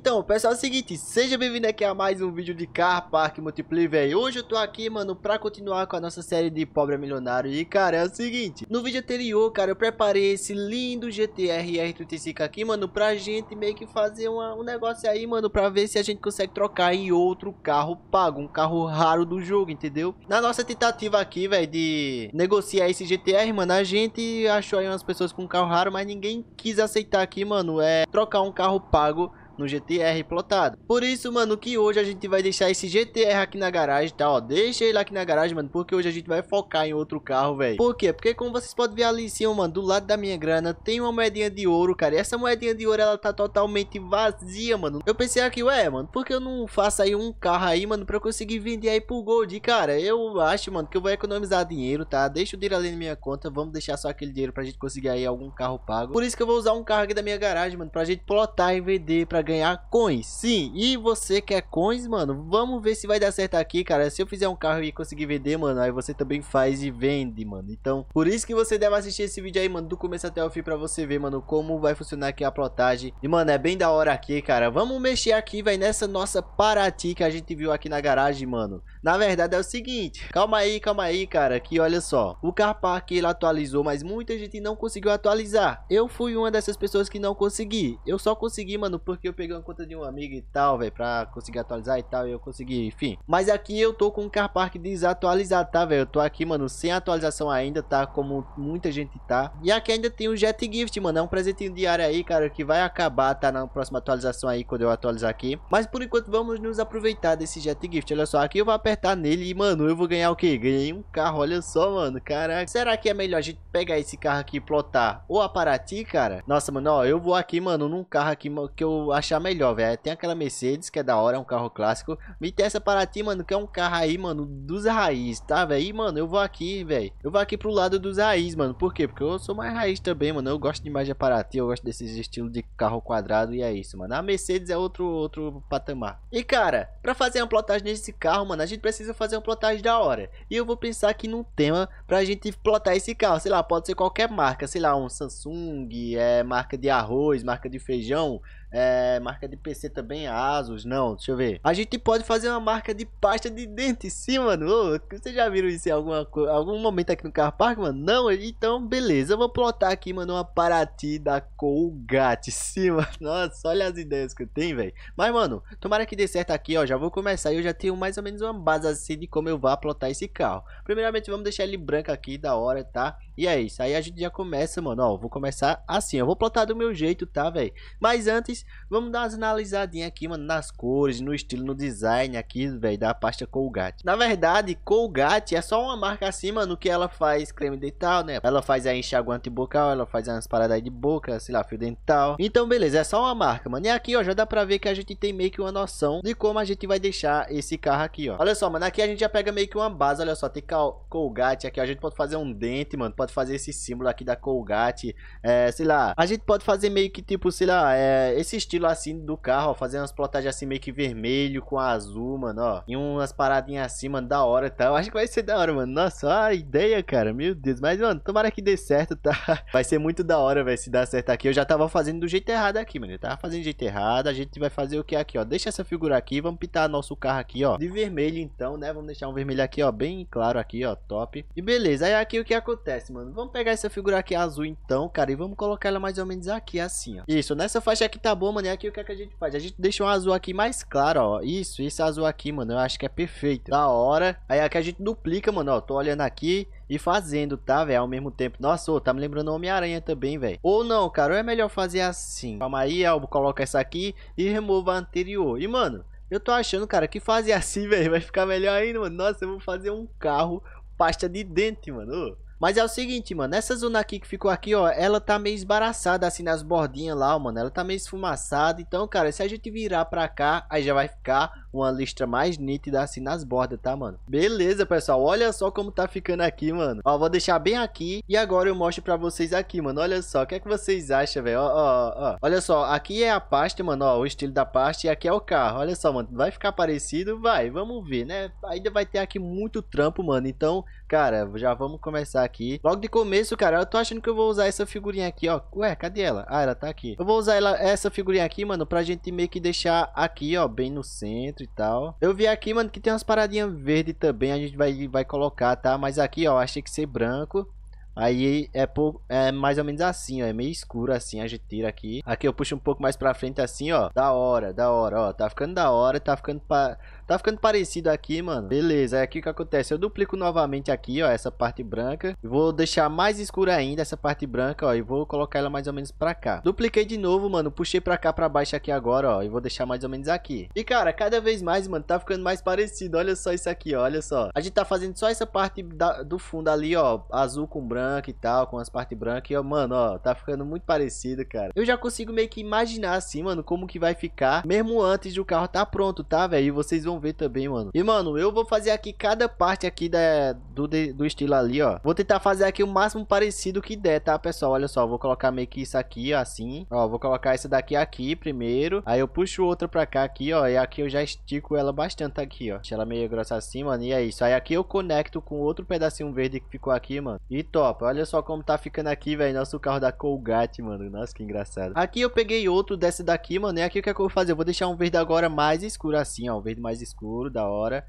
Então, pessoal, é o seguinte, seja bem-vindo aqui a mais um vídeo de Car Park Multiplayer, velho. Hoje eu tô aqui, mano, pra continuar com a nossa série de Pobre Milionário. E, cara, é o seguinte, no vídeo anterior, cara, eu preparei esse lindo GTR R35 aqui, mano, pra gente meio que fazer uma, um negócio aí, mano, pra ver se a gente consegue trocar em outro carro pago, um carro raro do jogo, entendeu? Na nossa tentativa aqui, velho, de negociar esse GTR, mano, a gente achou aí umas pessoas com um carro raro, mas ninguém quis aceitar aqui, mano, é trocar um carro pago no GTR plotado. Por isso, mano, que hoje a gente vai deixar esse GTR aqui na garagem, tá? Ó, deixa ele aqui na garagem, mano, porque hoje a gente vai focar em outro carro, velho. Por quê? Porque como vocês podem ver ali em cima, mano, do lado da minha grana, tem uma moedinha de ouro, cara. E essa moedinha de ouro, ela tá totalmente vazia, mano. Eu pensei aqui, ué, mano, por que eu não faço aí um carro aí, mano, pra eu conseguir vender aí pro Gold? cara, eu acho, mano, que eu vou economizar dinheiro, tá? Deixa o dinheiro ali na minha conta, vamos deixar só aquele dinheiro pra gente conseguir aí algum carro pago. Por isso que eu vou usar um carro aqui da minha garagem, mano, pra gente plotar e vender pra ganhar coins. Sim, e você quer coins, mano? Vamos ver se vai dar certo aqui, cara. Se eu fizer um carro e conseguir vender, mano, aí você também faz e vende, mano. Então, por isso que você deve assistir esse vídeo aí, mano, do começo até o fim pra você ver, mano, como vai funcionar aqui a plotagem. E, mano, é bem da hora aqui, cara. Vamos mexer aqui, vai nessa nossa Paraty que a gente viu aqui na garagem, mano. Na verdade, é o seguinte. Calma aí, calma aí, cara, que olha só. O Carpark, ele atualizou, mas muita gente não conseguiu atualizar. Eu fui uma dessas pessoas que não consegui. Eu só consegui, mano, porque eu peguei uma conta de um amigo e tal, velho, pra conseguir atualizar e tal, e eu consegui, enfim. Mas aqui eu tô com o Car Park desatualizado, tá, velho? Eu tô aqui, mano, sem atualização ainda, tá? Como muita gente tá. E aqui ainda tem o Jet Gift, mano, é um presentinho diário aí, cara, que vai acabar, tá? Na próxima atualização aí, quando eu atualizar aqui. Mas por enquanto vamos nos aproveitar desse Jet Gift, olha só. Aqui eu vou apertar nele e, mano, eu vou ganhar o quê? Ganhei um carro, olha só, mano, caraca. Será que é melhor a gente pegar esse carro aqui e plotar o aparati, cara? Nossa, mano, ó, eu vou aqui, mano, num carro aqui que eu achei achar melhor, velho. Tem aquela Mercedes, que é da hora, é um carro clássico. Me tem essa Paraty, mano, que é um carro aí, mano, dos raiz, tá, velho? E, mano, eu vou aqui, velho. Eu vou aqui pro lado dos raiz, mano. Por quê? Porque eu sou mais raiz também, mano. Eu gosto demais de Paraty, eu gosto desses estilos de carro quadrado e é isso, mano. A Mercedes é outro, outro patamar. E, cara, pra fazer uma plotagem desse carro, mano, a gente precisa fazer uma plotagem da hora. E eu vou pensar aqui num tema pra gente plotar esse carro. Sei lá, pode ser qualquer marca, sei lá, um Samsung, é, marca de arroz, marca de feijão, é, marca de PC também, Asus, não, deixa eu ver. A gente pode fazer uma marca de pasta de dente, sim, mano. Vocês já viram isso em alguma, algum momento aqui no Car Park, mano? Não? Então, beleza. Eu vou plotar aqui, mano, uma Paraty da Colgate, sim, mano. Nossa, olha as ideias que eu tenho, velho. Mas, mano, tomara que dê certo aqui, ó. Já vou começar e eu já tenho mais ou menos uma base assim de como eu vou plotar esse carro. Primeiramente, vamos deixar ele branco aqui, da hora, tá? E é isso. Aí a gente já começa, mano. Ó, vou começar assim. Eu vou plotar do meu jeito, tá, velho? Mas antes, vamos dar umas analisadinhas aqui, mano. Nas cores, no estilo, no design aqui, velho. Da pasta Colgate. Na verdade, Colgate é só uma marca assim, mano. Que ela faz creme dental, né? Ela faz a enxaguante bucal. Ela faz umas paradas de boca, sei lá, fio dental. Então, beleza. É só uma marca, mano. E aqui, ó, já dá pra ver que a gente tem meio que uma noção de como a gente vai deixar esse carro aqui, ó. Olha só, mano. Aqui a gente já pega meio que uma base. Olha só, tem Colgate aqui. a gente pode fazer um dente, mano. Pode pode fazer esse símbolo aqui da Colgate, é, sei lá. A gente pode fazer meio que tipo, sei lá, é, esse estilo assim do carro, ó, fazer umas plotagens assim meio que vermelho com azul, mano, ó. E umas paradinhas assim, mano, da hora e tá? tal. Acho que vai ser da hora, mano. Nossa, a ideia, cara, meu Deus. Mas, mano, tomara que dê certo, tá? Vai ser muito da hora, velho, se dar certo aqui. Eu já tava fazendo do jeito errado aqui, mano. Eu tava fazendo do jeito errado. A gente vai fazer o que aqui, ó? Deixa essa figura aqui, vamos pintar nosso carro aqui, ó. De vermelho, então, né? Vamos deixar um vermelho aqui, ó, bem claro aqui, ó, top. E beleza, aí aqui o que acontece, mano? mano. Vamos pegar essa figura aqui azul então, cara, e vamos colocar ela mais ou menos aqui, assim, ó. Isso, nessa faixa aqui tá boa, mano, e é aqui o que, é que a gente faz? A gente deixa um azul aqui mais claro, ó. Isso, esse azul aqui, mano, eu acho que é perfeito. Da hora. Aí aqui a gente duplica, mano, ó. Tô olhando aqui e fazendo, tá, velho? Ao mesmo tempo. Nossa, ô, tá me lembrando Homem-Aranha também, velho. Ou não, cara, ou é melhor fazer assim. Calma aí, Albo, coloca essa aqui e remova a anterior. E, mano, eu tô achando, cara, que fazer assim, velho, vai ficar melhor ainda, mano. Nossa, eu vou fazer um carro pasta de dente, mano. Ô. Mas é o seguinte, mano, essa zona aqui que ficou aqui, ó, ela tá meio esbaraçada assim nas bordinhas lá, ó, mano. Ela tá meio esfumaçada. Então, cara, se a gente virar pra cá, aí já vai ficar uma listra mais nítida assim nas bordas, tá, mano? Beleza, pessoal. Olha só como tá ficando aqui, mano. Ó, vou deixar bem aqui e agora eu mostro pra vocês aqui, mano. Olha só, o que é que vocês acham, velho? Ó, ó, ó. Olha só, aqui é a pasta, mano, ó, o estilo da pasta e aqui é o carro. Olha só, mano, vai ficar parecido? Vai, vamos ver, né? Ainda vai ter aqui muito trampo, mano. Então, cara, já vamos começar aqui. Logo de começo, cara, eu tô achando que eu vou usar essa figurinha aqui, ó. Ué, cadê ela? Ah, ela tá aqui. Eu vou usar ela, essa figurinha aqui, mano, pra gente meio que deixar aqui, ó, bem no centro dentro e tal. Eu vi aqui, mano, que tem umas paradinhas verde também. A gente vai, vai colocar, tá? Mas aqui, ó, achei que ser branco. Aí é, por, é mais ou menos assim, ó. É meio escuro assim, a gente tira aqui. Aqui eu puxo um pouco mais pra frente assim, ó. Da hora, da hora, ó. Tá ficando da hora, tá ficando pra... Tá ficando parecido aqui, mano. Beleza, é aqui que acontece. Eu duplico novamente aqui, ó, essa parte branca. Vou deixar mais escura ainda essa parte branca, ó, e vou colocar ela mais ou menos pra cá. Dupliquei de novo, mano. Puxei pra cá, pra baixo aqui agora, ó, e vou deixar mais ou menos aqui. E, cara, cada vez mais, mano, tá ficando mais parecido. Olha só isso aqui, ó, olha só. A gente tá fazendo só essa parte da, do fundo ali, ó, azul com branco e tal, com as partes brancas. E, ó, mano, ó, tá ficando muito parecido, cara. Eu já consigo meio que imaginar, assim, mano, como que vai ficar, mesmo antes do carro tá pronto, tá, velho? E vocês vão vão ver também, mano. E, mano, eu vou fazer aqui cada parte aqui da, do, do estilo ali, ó. Vou tentar fazer aqui o máximo parecido que der, tá, pessoal? Olha só, vou colocar meio que isso aqui, assim. Ó, vou colocar essa daqui aqui primeiro. Aí eu puxo outra pra cá aqui, ó. E aqui eu já estico ela bastante aqui, ó. Deixa ela meio grossa assim, mano. E é isso. Aí aqui eu conecto com outro pedacinho verde que ficou aqui, mano. E top. Olha só como tá ficando aqui, velho. Nosso carro da Colgate, mano. Nossa, que engraçado. Aqui eu peguei outro desse daqui, mano. E aqui o que, é que eu vou fazer? Eu vou deixar um verde agora mais escuro assim, ó. Um verde mais escuro escuro, da hora.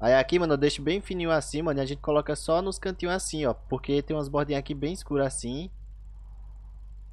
Aí aqui, mano, eu deixo bem fininho assim, mano, e a gente coloca só nos cantinhos assim, ó. Porque tem umas bordinhas aqui bem escuras assim.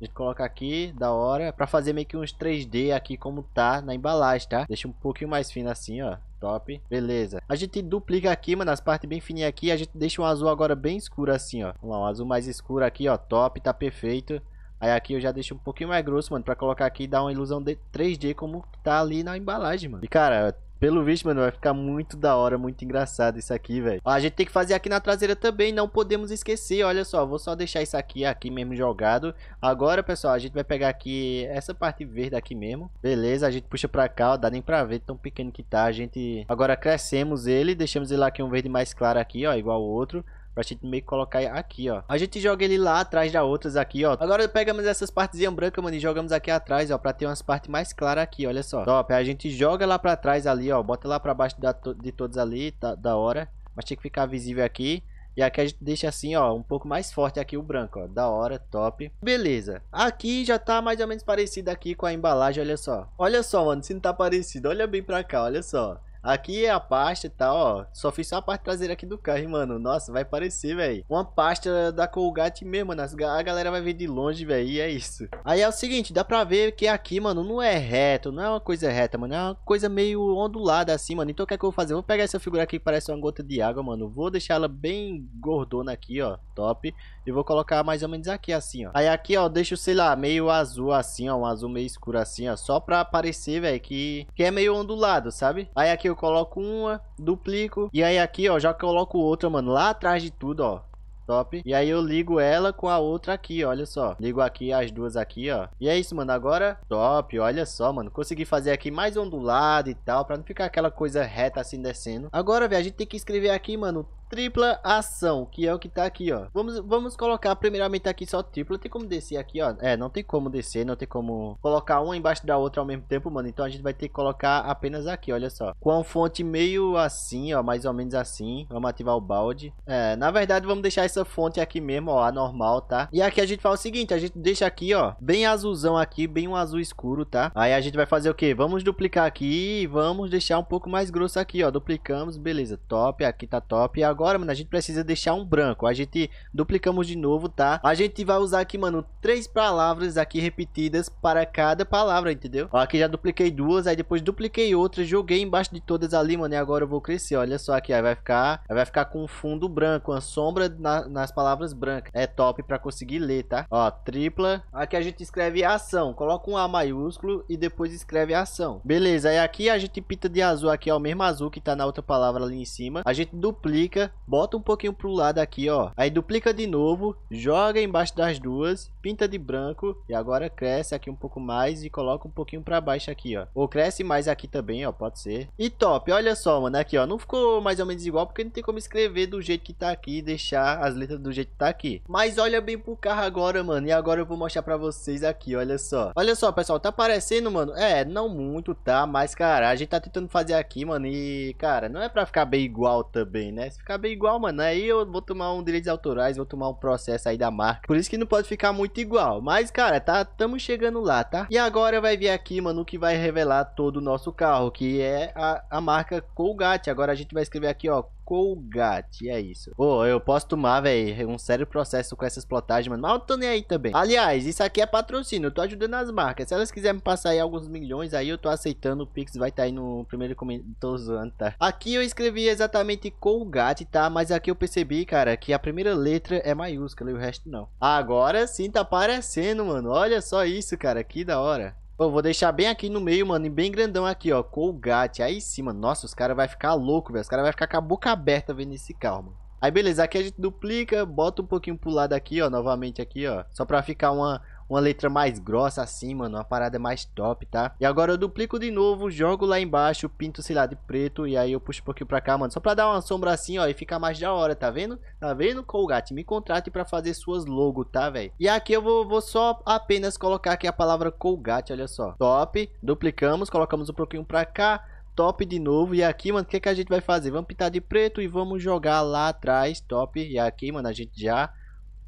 A gente coloca aqui, da hora, pra fazer meio que uns 3D aqui como tá na embalagem, tá? Deixa um pouquinho mais fino assim, ó, top, beleza. A gente duplica aqui, mano, as partes bem fininhas aqui, a gente deixa um azul agora bem escuro assim, ó. Vamos lá, um azul mais escuro aqui, ó, top, tá perfeito. Aí aqui eu já deixo um pouquinho mais grosso, mano, pra colocar aqui e dar uma ilusão de 3D como tá ali na embalagem, mano. E, cara, pelo visto, mano, vai ficar muito da hora, muito engraçado isso aqui, velho. A gente tem que fazer aqui na traseira também, não podemos esquecer. Olha só, vou só deixar isso aqui, aqui mesmo jogado. Agora, pessoal, a gente vai pegar aqui essa parte verde aqui mesmo. Beleza, a gente puxa pra cá, ó, dá nem pra ver tão pequeno que tá. A gente agora crescemos ele, deixamos ele aqui um verde mais claro aqui, ó, igual o outro. Pra gente meio que colocar aqui, ó. A gente joga ele lá atrás da outras aqui, ó. Agora pegamos essas partezinhas brancas, mano, e jogamos aqui atrás, ó. Pra ter umas partes mais claras aqui, olha só. Top, a gente joga lá pra trás ali, ó. Bota lá pra baixo da, de todos ali, tá, da hora. Mas tem que ficar visível aqui. E aqui a gente deixa assim, ó, um pouco mais forte aqui o branco, ó. Da hora, top. Beleza. Aqui já tá mais ou menos parecido aqui com a embalagem, olha só. Olha só, mano, se não tá parecido, olha bem pra cá, olha só. Aqui é a pasta e tal, ó. Só fiz só a parte traseira aqui do carro, hein, mano. Nossa, vai parecer, velho. Uma pasta da Colgate mesmo, mano. A galera vai ver de longe, velho. E é isso. Aí é o seguinte, dá pra ver que aqui, mano, não é reto. Não é uma coisa reta, mano. É uma coisa meio ondulada assim, mano. Então o que é que eu vou fazer? Eu vou pegar essa figura aqui que parece uma gota de água, mano. Vou deixar ela bem gordona aqui, ó. Top. E vou colocar mais ou menos aqui, assim, ó. Aí aqui, ó, deixo, sei lá, meio azul assim, ó. Um azul meio escuro assim, ó. Só pra aparecer, velho, que... que é meio ondulado, sabe? Aí aqui eu eu coloco uma, duplico. E aí aqui, ó, já coloco outra, mano, lá atrás de tudo, ó. Top. E aí eu ligo ela com a outra aqui, olha só. Ligo aqui as duas aqui, ó. E é isso, mano. Agora, top. Olha só, mano. Consegui fazer aqui mais ondulado e tal, pra não ficar aquela coisa reta assim descendo. Agora, velho, a gente tem que escrever aqui, mano, tripla ação, que é o que tá aqui, ó. Vamos, vamos colocar primeiramente aqui só tripla. Tem como descer aqui, ó. É, não tem como descer, não tem como colocar uma embaixo da outra ao mesmo tempo, mano. Então a gente vai ter que colocar apenas aqui, olha só. Com a fonte meio assim, ó, mais ou menos assim. Vamos ativar o balde. É, na verdade, vamos deixar esse essa fonte aqui mesmo, ó, a normal, tá? E aqui a gente faz o seguinte, a gente deixa aqui, ó, bem azulzão aqui, bem um azul escuro, tá? Aí a gente vai fazer o quê? Vamos duplicar aqui e vamos deixar um pouco mais grosso aqui, ó. Duplicamos, beleza, top, aqui tá top. E agora, mano, a gente precisa deixar um branco. A gente duplicamos de novo, tá? A gente vai usar aqui, mano, três palavras aqui repetidas para cada palavra, entendeu? Ó, aqui já dupliquei duas, aí depois dupliquei outras joguei embaixo de todas ali, mano, e agora eu vou crescer, olha só aqui, aí vai ficar, vai ficar com um fundo branco, uma sombra na, nas palavras brancas. É top para conseguir ler, tá? Ó, tripla. Aqui a gente escreve ação. Coloca um A maiúsculo e depois escreve ação. Beleza, aí aqui a gente pinta de azul aqui, ó, o mesmo azul que tá na outra palavra ali em cima. A gente duplica, bota um pouquinho pro lado aqui, ó. Aí duplica de novo, joga embaixo das duas, pinta de branco e agora cresce aqui um pouco mais e coloca um pouquinho para baixo aqui, ó. Ou cresce mais aqui também, ó, pode ser. E top, olha só, mano, aqui, ó, não ficou mais ou menos igual porque não tem como escrever do jeito que tá aqui e deixar as as letras do jeito que tá aqui. Mas olha bem pro carro agora, mano. E agora eu vou mostrar pra vocês aqui, olha só. Olha só, pessoal, tá aparecendo, mano? É, não muito, tá? Mas, cara, a gente tá tentando fazer aqui, mano. E, cara, não é pra ficar bem igual também, né? Se ficar bem igual, mano, aí eu vou tomar um direitos autorais, vou tomar um processo aí da marca. Por isso que não pode ficar muito igual. Mas, cara, tá, tamo chegando lá, tá? E agora vai vir aqui, mano, o que vai revelar todo o nosso carro, que é a, a marca Colgate. Agora a gente vai escrever aqui, ó, Colgate, é isso. Pô, eu posso tomar, velho, um sério processo com essas plotagens, mano. Mas eu tô nem aí também. Aliás, isso aqui é patrocínio, eu tô ajudando as marcas. Se elas quiserem passar aí alguns milhões, aí eu tô aceitando. O Pix vai estar tá aí no primeiro comentário. Tô zoando, tá? Aqui eu escrevi exatamente Colgate, tá? Mas aqui eu percebi, cara, que a primeira letra é maiúscula e o resto não. Agora sim tá aparecendo, mano. Olha só isso, cara, que da hora vou deixar bem aqui no meio, mano, e bem grandão aqui, ó, Colgate. Aí sim, mano, nossa, os caras vão ficar loucos, velho. Os caras vão ficar com a boca aberta vendo esse carro, mano. Aí beleza, aqui a gente duplica, bota um pouquinho pro lado aqui, ó, novamente aqui, ó. Só pra ficar uma, uma letra mais grossa assim, mano, uma parada mais top, tá? E agora eu duplico de novo, jogo lá embaixo, pinto, sei lá, de preto, e aí eu puxo um pouquinho pra cá, mano, só pra dar uma sombra assim, ó, e ficar mais da hora, tá vendo? Tá vendo, Colgate? Me contrate pra fazer suas logo, tá, velho? E aqui eu vou, vou só apenas colocar aqui a palavra Colgate, olha só. Top, duplicamos, colocamos um pouquinho pra cá, top de novo. E aqui, mano, o que, que a gente vai fazer? Vamos pintar de preto e vamos jogar lá atrás, top. E aqui, mano, a gente já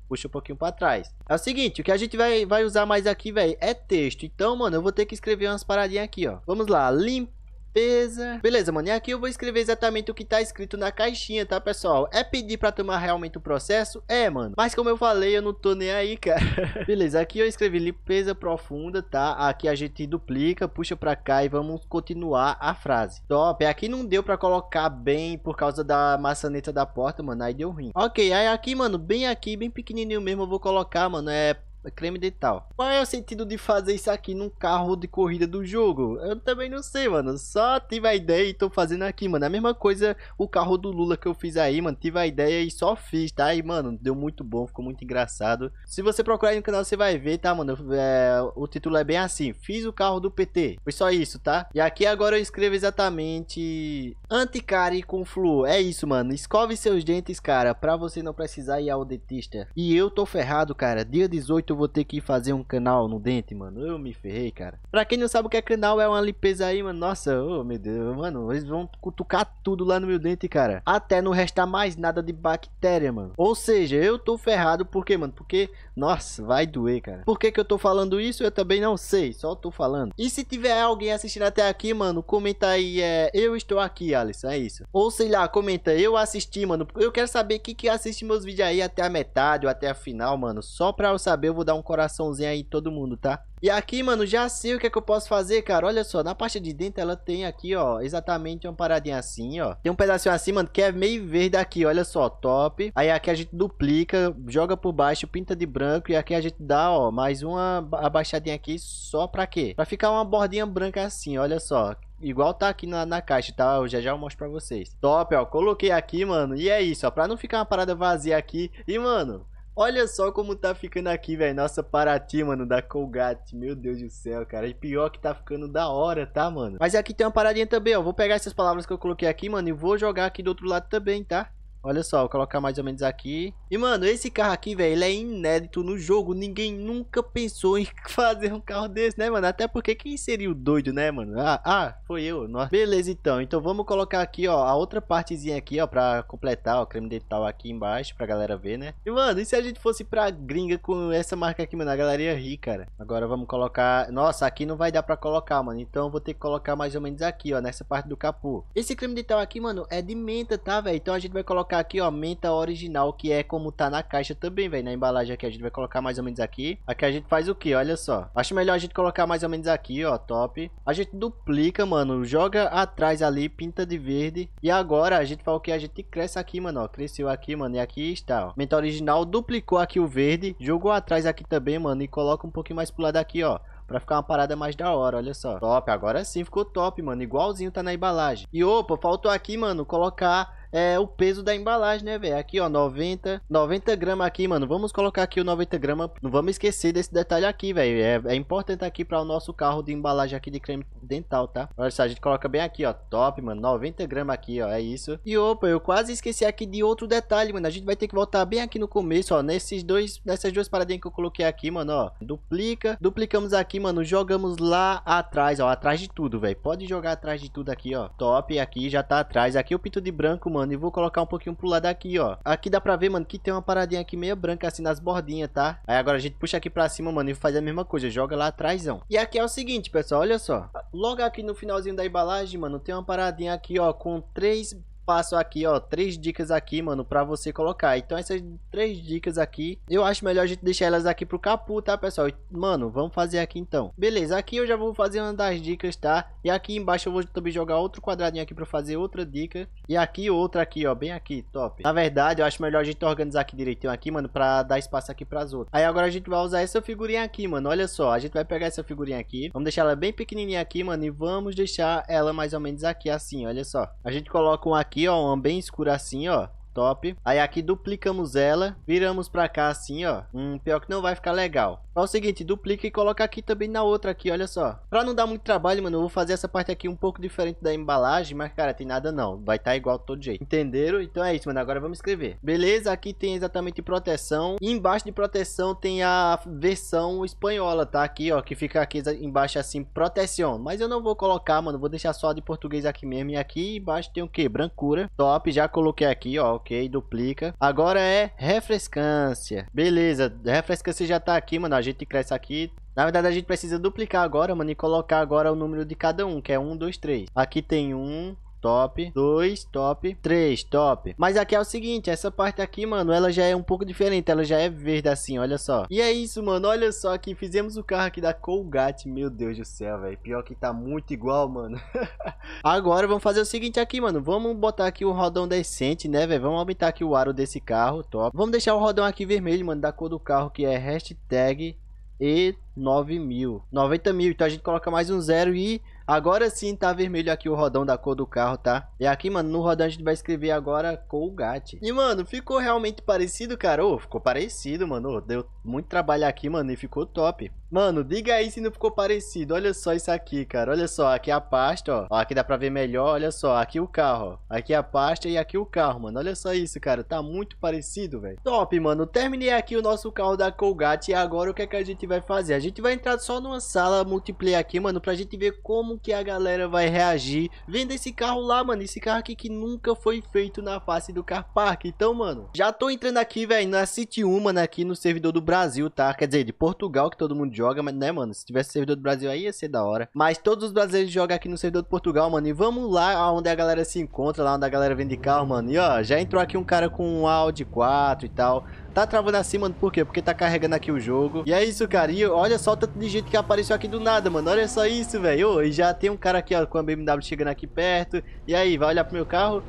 puxa um pouquinho para trás. É o seguinte, o que a gente vai, vai usar mais aqui, velho, é texto. Então, mano, eu vou ter que escrever umas paradinhas aqui, ó. Vamos lá, limpa despesa. Beleza, mano. E aqui eu vou escrever exatamente o que tá escrito na caixinha, tá, pessoal? É pedir pra tomar realmente o processo? É, mano. Mas como eu falei, eu não tô nem aí, cara. Beleza, aqui eu escrevi limpeza profunda, tá? Aqui a gente duplica, puxa pra cá e vamos continuar a frase. Top. Aqui é não deu pra colocar bem por causa da maçaneta da porta, mano. Aí deu ruim. Ok, aí aqui, mano, bem aqui, bem pequenininho mesmo, eu vou colocar, mano, é creme tal. Qual é o sentido de fazer isso aqui num carro de corrida do jogo? Eu também não sei, mano. Só tive a ideia e tô fazendo aqui, mano. A mesma coisa o carro do Lula que eu fiz aí, mano. Tive a ideia e só fiz, tá? E, mano, deu muito bom, ficou muito engraçado. Se você procurar aí no canal, você vai ver, tá, mano? É, o título é bem assim. Fiz o carro do PT. Foi só isso, tá? E aqui agora eu escrevo exatamente Anticare com flu. É isso, mano. Escove seus dentes, cara, pra você não precisar ir ao dentista. E eu tô ferrado, cara. Dia 18 eu vou ter que fazer um canal no dente, mano. Eu me ferrei, cara. Pra quem não sabe o que é canal, é uma limpeza aí, mano. Nossa, oh, meu Deus, mano. Eles vão cutucar tudo lá no meu dente, cara. Até não restar mais nada de bactéria, mano. Ou seja, eu tô ferrado. Por quê, mano? Porque, nossa, vai doer, cara. Por que que eu tô falando isso? Eu também não sei. Só tô falando. E se tiver alguém assistindo até aqui, mano, comenta aí. É, eu estou aqui, Alisson. É isso. Ou sei lá, comenta. Eu assisti, mano. Eu quero saber quem que assiste meus vídeos aí até a metade ou até a final, mano. Só pra eu saber, eu vou dar um coraçãozinho aí em todo mundo, tá? E aqui, mano, já sei o que é que eu posso fazer, cara. Olha só, na parte de dentro ela tem aqui, ó, exatamente uma paradinha assim, ó. Tem um pedacinho assim, mano, que é meio verde aqui, olha só, top. Aí aqui a gente duplica, joga por baixo, pinta de branco e aqui a gente dá, ó, mais uma abaixadinha aqui só pra quê? Pra ficar uma bordinha branca assim, olha só. Igual tá aqui na, na, caixa, tá? Eu já já eu mostro pra vocês. Top, ó. Coloquei aqui, mano. E é isso, ó. Pra não ficar uma parada vazia aqui. E, mano, Olha só como tá ficando aqui, velho. Nossa Paraty, mano, da Colgate. Meu Deus do céu, cara. E pior que tá ficando da hora, tá, mano? Mas aqui tem uma paradinha também, ó. Vou pegar essas palavras que eu coloquei aqui, mano, e vou jogar aqui do outro lado também, tá? Olha só, vou colocar mais ou menos aqui. E, mano, esse carro aqui, velho, ele é inédito no jogo. Ninguém nunca pensou em fazer um carro desse, né, mano? Até porque quem seria o doido, né, mano? Ah, ah foi eu. Nossa. Beleza, então. Então vamos colocar aqui, ó, a outra partezinha aqui, ó, pra completar, ó, creme dental aqui embaixo, pra galera ver, né? E, mano, e se a gente fosse pra gringa com essa marca aqui, mano? A galera ia rir, cara. Agora vamos colocar... Nossa, aqui não vai dar pra colocar, mano. Então eu vou ter que colocar mais ou menos aqui, ó, nessa parte do capô. Esse creme dental aqui, mano, é de menta, tá, velho? Então a gente vai colocar aqui, ó, menta original, que é como tá na caixa também, velho, na embalagem aqui. A gente vai colocar mais ou menos aqui. Aqui a gente faz o que? Olha só. Acho melhor a gente colocar mais ou menos aqui, ó, top. A gente duplica, mano, joga atrás ali, pinta de verde. E agora a gente faz o que? A gente cresce aqui, mano, ó. Cresceu aqui, mano, e aqui está, ó. Menta original duplicou aqui o verde, jogou atrás aqui também, mano, e coloca um pouquinho mais pro lado aqui, ó. Pra ficar uma parada mais da hora, olha só. Top, agora sim ficou top, mano. Igualzinho tá na embalagem. E opa, faltou aqui, mano, colocar é o peso da embalagem, né, velho? Aqui, ó, 90, 90 gramas aqui, mano. Vamos colocar aqui o 90 gramas. Não vamos esquecer desse detalhe aqui, velho. É, é, importante aqui para o nosso carro de embalagem aqui de creme dental, tá? Olha só, a gente coloca bem aqui, ó. Top, mano. 90 gramas aqui, ó. É isso. E, opa, eu quase esqueci aqui de outro detalhe, mano. A gente vai ter que voltar bem aqui no começo, ó. Nesses dois, nessas duas paradinhas que eu coloquei aqui, mano, ó. Duplica. Duplicamos aqui, mano. Jogamos lá atrás, ó. Atrás de tudo, velho. Pode jogar atrás de tudo aqui, ó. Top. Aqui já tá atrás. Aqui o pinto de branco, mano. E vou colocar um pouquinho pro lado aqui, ó. Aqui dá pra ver, mano, que tem uma paradinha aqui meio branca, assim, nas bordinhas, tá? Aí agora a gente puxa aqui pra cima, mano, e faz a mesma coisa. Joga lá atrásão. E aqui é o seguinte, pessoal, olha só. Logo aqui no finalzinho da embalagem, mano, tem uma paradinha aqui, ó, com três passo aqui, ó, três dicas aqui, mano, pra você colocar. Então essas três dicas aqui, eu acho melhor a gente deixar elas aqui pro capu, tá, pessoal? Mano, vamos fazer aqui então. Beleza, aqui eu já vou fazer uma das dicas, tá? E aqui embaixo eu vou também jogar outro quadradinho aqui pra fazer outra dica. E aqui outra aqui, ó, bem aqui, top. Na verdade, eu acho melhor a gente organizar aqui direitinho aqui, mano, pra dar espaço aqui pras outras. Aí agora a gente vai usar essa figurinha aqui, mano, olha só. A gente vai pegar essa figurinha aqui, vamos deixar ela bem pequenininha aqui, mano, e vamos deixar ela mais ou menos aqui, assim, olha só. A gente coloca um aqui aqui, ó, uma bem escura assim, ó top. Aí aqui duplicamos ela, viramos pra cá assim, ó. Hum, pior que não vai ficar legal. É o seguinte, duplica e coloca aqui também na outra aqui, olha só. Pra não dar muito trabalho, mano, eu vou fazer essa parte aqui um pouco diferente da embalagem, mas, cara, tem nada não. Vai estar tá igual todo jeito. Entenderam? Então é isso, mano. Agora vamos escrever. Beleza, aqui tem exatamente proteção. E embaixo de proteção tem a versão espanhola, tá? Aqui, ó, que fica aqui embaixo assim, proteção. Mas eu não vou colocar, mano. Vou deixar só de português aqui mesmo. E aqui embaixo tem o quê? Brancura. Top, já coloquei aqui, ó ok, duplica. Agora é refrescância. Beleza, refrescância já tá aqui, mano. A gente cresce aqui. Na verdade, a gente precisa duplicar agora, mano, e colocar agora o número de cada um, que é 1, 2, 3. Aqui tem 1, top, 2, top, 3, top. Mas aqui é o seguinte, essa parte aqui, mano, ela já é um pouco diferente, ela já é verde assim, olha só. E é isso, mano, olha só aqui, fizemos o carro aqui da Colgate, meu Deus do céu, velho. Pior que tá muito igual, mano. Agora vamos fazer o seguinte aqui, mano, vamos botar aqui o um rodão decente, né, velho? Vamos aumentar aqui o aro desse carro, top. Vamos deixar o rodão aqui vermelho, mano, da cor do carro, que é hashtag e 9 mil. 90 mil. Então a gente coloca mais um zero e Agora sim tá vermelho aqui o rodão da cor do carro, tá? E aqui, mano, no rodão a gente vai escrever agora Colgate. E, mano, ficou realmente parecido, cara? Ô, oh, ficou parecido, mano. Oh, deu muito trabalho aqui, mano, e ficou top. Mano, diga aí se não ficou parecido. Olha só isso aqui, cara. Olha só, aqui é a pasta, ó. ó aqui dá pra ver melhor, olha só. Aqui o carro, Aqui é a pasta e aqui o carro, mano. Olha só isso, cara. Tá muito parecido, velho. Top, mano. Terminei aqui o nosso carro da Colgate. E agora o que é que a gente vai fazer? A gente vai entrar só numa sala multiplayer aqui, mano, pra gente ver como que a galera vai reagir vendo esse carro lá, mano. Esse carro aqui que nunca foi feito na face do car park. Então, mano, já tô entrando aqui, velho, na City 1, mano, aqui no servidor do Brasil, tá? Quer dizer, de Portugal, que todo mundo joga, mas, né, mano, se tivesse servidor do Brasil aí ia ser da hora. Mas todos os brasileiros jogam aqui no servidor do Portugal, mano, e vamos lá onde a galera se encontra, lá onde a galera vende carro, mano. E, ó, já entrou aqui um cara com um Audi 4 e tal... Tá travando assim, mano, por quê? Porque tá carregando aqui o jogo. E é isso, cara. E olha só o tanto de gente que apareceu aqui do nada, mano. Olha só isso, velho. e já tem um cara aqui, ó, com a BMW chegando aqui perto. E aí, vai olhar pro meu carro?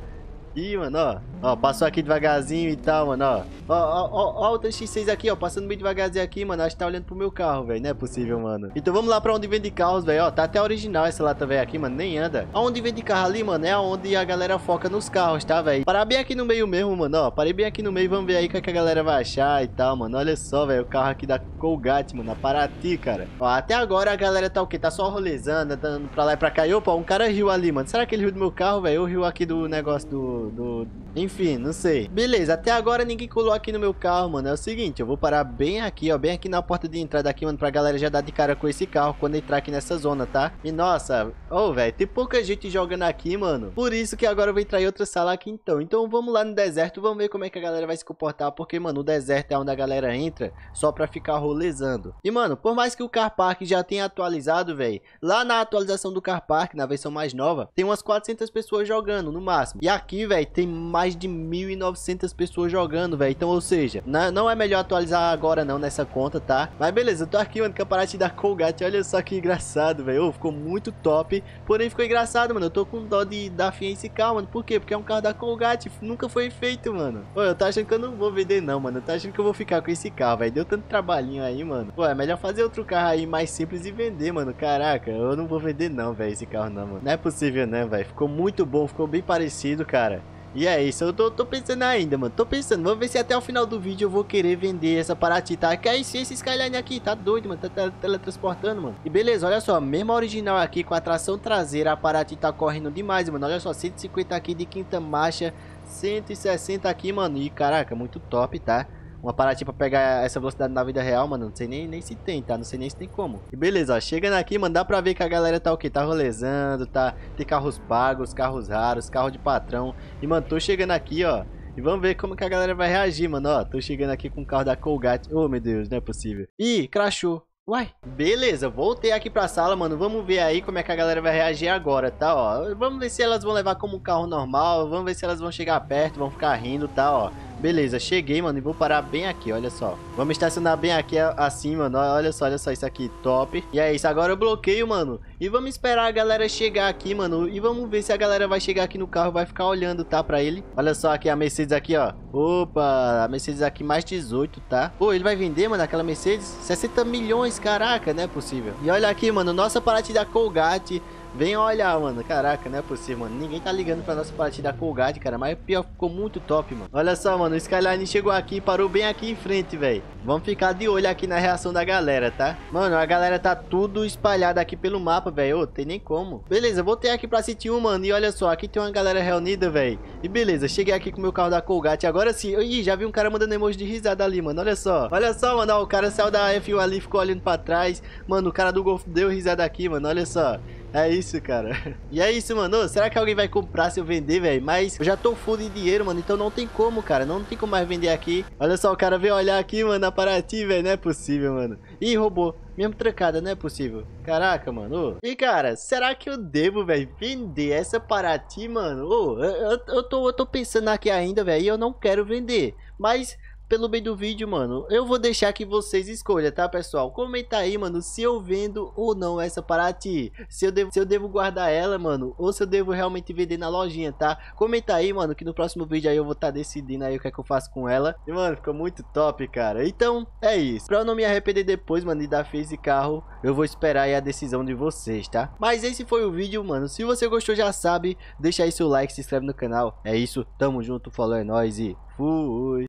Ih, mano, ó. Ó, passou aqui devagarzinho e tal, mano, ó. Ó, ó, ó, ó o 6 aqui, ó. Passando bem devagarzinho aqui, mano. Acho que tá olhando pro meu carro, velho. Não é possível, mano. Então vamos lá pra onde vende carros, velho. Ó, tá até original essa lata, velho, aqui, mano. Nem anda. Aonde vende carro ali, mano, é onde a galera foca nos carros, tá, velho? Parar bem aqui no meio mesmo, mano, ó. Parei bem aqui no meio. Vamos ver aí o que, é que a galera vai achar e tal, mano. Olha só, velho. O carro aqui da Colgate, mano. A Paraty, cara. Ó, até agora a galera tá o quê? Tá só rolezando, andando pra lá e pra cá. E, opa, um cara riu ali, mano. Será que ele riu do meu carro, velho? Ou riu aqui do negócio do do, Enfim, não sei. Beleza, até agora ninguém colou aqui no meu carro, mano. É o seguinte, eu vou parar bem aqui, ó. Bem aqui na porta de entrada aqui, mano. Pra galera já dar de cara com esse carro quando entrar aqui nessa zona, tá? E nossa, ô, oh, velho. Tem pouca gente jogando aqui, mano. Por isso que agora eu vou entrar em outra sala aqui, então. Então vamos lá no deserto. Vamos ver como é que a galera vai se comportar. Porque, mano, o deserto é onde a galera entra só pra ficar rolezando. E, mano, por mais que o Car Park já tenha atualizado, velho. Lá na atualização do Car Park, na versão mais nova, tem umas 400 pessoas jogando no máximo. E aqui, velho, tem mais de 1.900 pessoas jogando, velho. Então, ou seja, não é melhor atualizar agora não nessa conta, tá? Mas beleza, eu tô aqui, mano, caparate da Colgate. Olha só que engraçado, velho. Oh, ficou muito top. Porém, ficou engraçado, mano. Eu tô com dó de dar fim a esse carro, mano. Por quê? Porque é um carro da Colgate. Nunca foi feito, mano. Pô, eu tô achando que eu não vou vender não, mano. Eu tô achando que eu vou ficar com esse carro, velho. Deu tanto trabalhinho aí, mano. Pô, é melhor fazer outro carro aí mais simples e vender, mano. Caraca, eu não vou vender não, velho, esse carro não, mano. Não é possível, né, velho? Ficou muito bom, ficou bem parecido, cara. E é isso, eu tô, tô, pensando ainda, mano. Tô pensando, vamos ver se até o final do vídeo eu vou querer vender essa Paraty, tá? Que é isso esse Skyline aqui, tá doido, mano. Tá teletransportando, mano. E beleza, olha só, mesmo original aqui com a tração traseira, a Paraty tá correndo demais, mano. Olha só, 150 aqui de quinta marcha, 160 aqui, mano. E caraca, muito top, tá? Uma paradinha tipo, pra pegar essa velocidade na vida real, mano. Não sei nem, nem se tem, tá? Não sei nem se tem como. E beleza, ó. Chegando aqui, mano, dá pra ver que a galera tá o quê? Tá rolezando, tá? Tem carros pagos, carros raros, carro de patrão. E, mano, tô chegando aqui, ó. E vamos ver como que a galera vai reagir, mano. Ó, tô chegando aqui com o carro da Colgate. Oh, meu Deus, não é possível. Ih, crachou. Uai, beleza, voltei aqui pra sala, mano, vamos ver aí como é que a galera vai reagir agora, tá, ó Vamos ver se elas vão levar como um carro normal, vamos ver se elas vão chegar perto, vão ficar rindo, tá, ó Beleza, cheguei, mano, e vou parar bem aqui, olha só. Vamos estacionar bem aqui, assim, mano, olha só, olha só, isso aqui, top. E é isso, agora eu bloqueio, mano. E vamos esperar a galera chegar aqui, mano, e vamos ver se a galera vai chegar aqui no carro, vai ficar olhando, tá, pra ele. Olha só aqui a Mercedes aqui, ó. Opa, a Mercedes aqui mais 18, tá? Pô, ele vai vender, mano, aquela Mercedes? 60 milhões, caraca, não é possível. E olha aqui, mano, nossa parada da Colgate... Vem olhar, mano. Caraca, não é possível, mano. Ninguém tá ligando pra nossa partida da Colgate, cara. Mas o pior ficou muito top, mano. Olha só, mano. O Skyline chegou aqui e parou bem aqui em frente, velho. Vamos ficar de olho aqui na reação da galera, tá? Mano, a galera tá tudo espalhada aqui pelo mapa, velho. Ô, tem nem como. Beleza, voltei aqui pra City 1, mano. E olha só, aqui tem uma galera reunida, velho. E beleza, cheguei aqui com o meu carro da Colgate. Agora sim. Ih, já vi um cara mandando emoji de risada ali, mano. Olha só. Olha só, mano. Ó, o cara saiu da F1 ali, ficou olhando pra trás. Mano, o cara do Golf deu risada aqui, mano. Olha só. É isso, cara. E é isso, mano. Será que alguém vai comprar se eu vender, velho? Mas eu já tô full de dinheiro, mano. Então não tem como, cara. Não, tem como mais vender aqui. Olha só, o cara veio olhar aqui, mano, A Paraty, velho. Não é possível, mano. Ih, roubou. Mesmo trancada, não é possível. Caraca, mano. E, cara, será que eu devo, velho, vender essa Paraty, mano? Ô, eu, eu, eu, tô, eu tô pensando aqui ainda, velho, e eu não quero vender. Mas pelo bem do vídeo, mano, eu vou deixar que vocês escolham, tá, pessoal? Comenta aí, mano, se eu vendo ou não essa Paraty. Se eu devo, se eu devo guardar ela, mano, ou se eu devo realmente vender na lojinha, tá? Comenta aí, mano, que no próximo vídeo aí eu vou estar tá decidindo aí o que é que eu faço com ela. E, mano, ficou muito top, cara. Então, é isso. Pra eu não me arrepender depois, mano, de dar face e carro, eu vou esperar aí a decisão de vocês, tá? Mas esse foi o vídeo, mano. Se você gostou, já sabe, deixa aí seu like, se inscreve no canal. É isso, tamo junto, falou, é nóis e fui!